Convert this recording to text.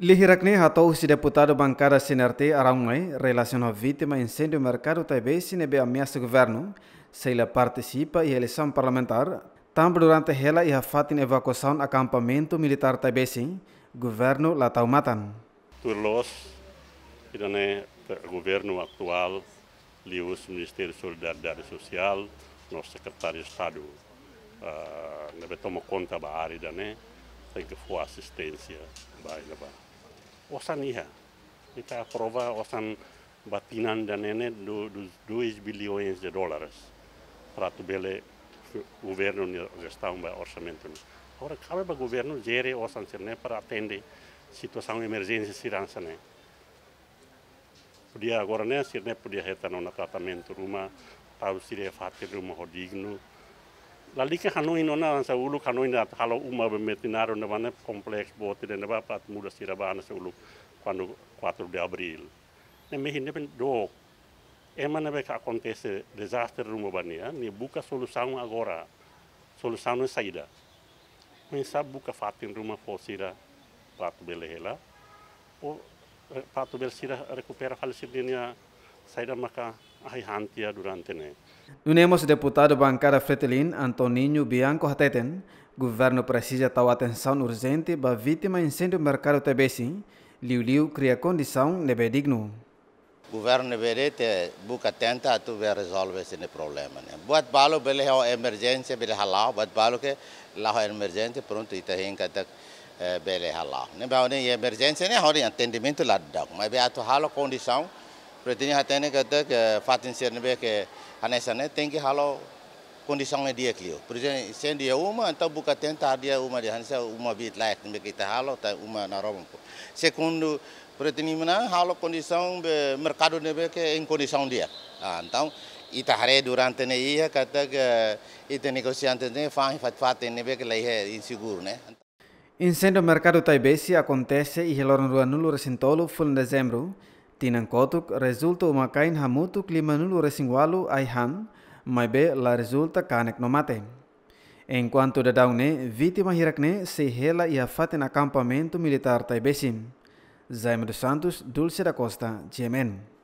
Lihirakni hatau se deputado bancada CNRT Araungai relaciona vítima incêndio mercado também se nebe ameaça governo, se ele participa em eleição parlamentar, também durante ela e a fatin evacuação acampamento militar também governo latau tá matan. Turlos, idane é governo atual, lius Ministério da Solidariedade Social, nosso secretário de Estado, uh, ah, deve tomar conta da área, né? Tem que for assistência, vai levar. osan iya. kita aprova osan batinan dan ini do do 2 bilhões de dólares para bele governo gastar um orçamento ora cabe ba governo jere osan sirne para atende situação emergensi siransa ne. podia agora ne sirne podia retar no tratamento ruma tal se fazer uma rodigno La lika hanoi no na sa uluk hanoi na halo uma be metinaro na wana kompleks boti de na pat muda sira bana sa uluk kwanu 4 de abril. Ne mehin hinde ben do emana be ka kontese desaster rumo ya ni eh? buka solusang agora. solusang na saida ni sa buka fatin rumo fosira pato belehela. O eh, pato sira recupera falecido dinia saida maka hay durante ne. Unemos deputado bancada Fretilin Antoninho Bianco Hateten, governo precisa tal atenção urgente para vítima incêndio mercado TBC, Liu Liu cria condição nebe digno. Governo verete, te buca tenta tu ver resolver esse problema. Boa Buat balo bele ha emergência bele halau, buat balo que lá ha emergência pronto ita hinka tak eh, bele halau. Ne ba ne emergência ne ha atendimento lá dá, mas be atu halo condição Pretini ini kata ke fatin sernebe ke hanesane tenki halo kondisong ne dia kliu. Por sen dia uma, atau buka tenta dia uma dia hansa uma bit layak nih kita halo ta uma na robo. Sekundu pretini mana halo kondisong be mercado nebe ke em kondisong dia. Ah, então ita hare durante ne iya kata ke ita negociante ne fa fat fatin nebe ke lei insigur nih. né? merkado mercado Taibesi acontece e relorando no Lura Sintolo, full de dezembro, Tinangkotuk resulta umakain hamutuk limanulu resingwalu ai ham, mai be la resulta kanek nomate. En Enquanto da daune, vítima hirakne se rela e afaten militar taibesim. Zaima dos Santos, Dulce da Costa, Gemen.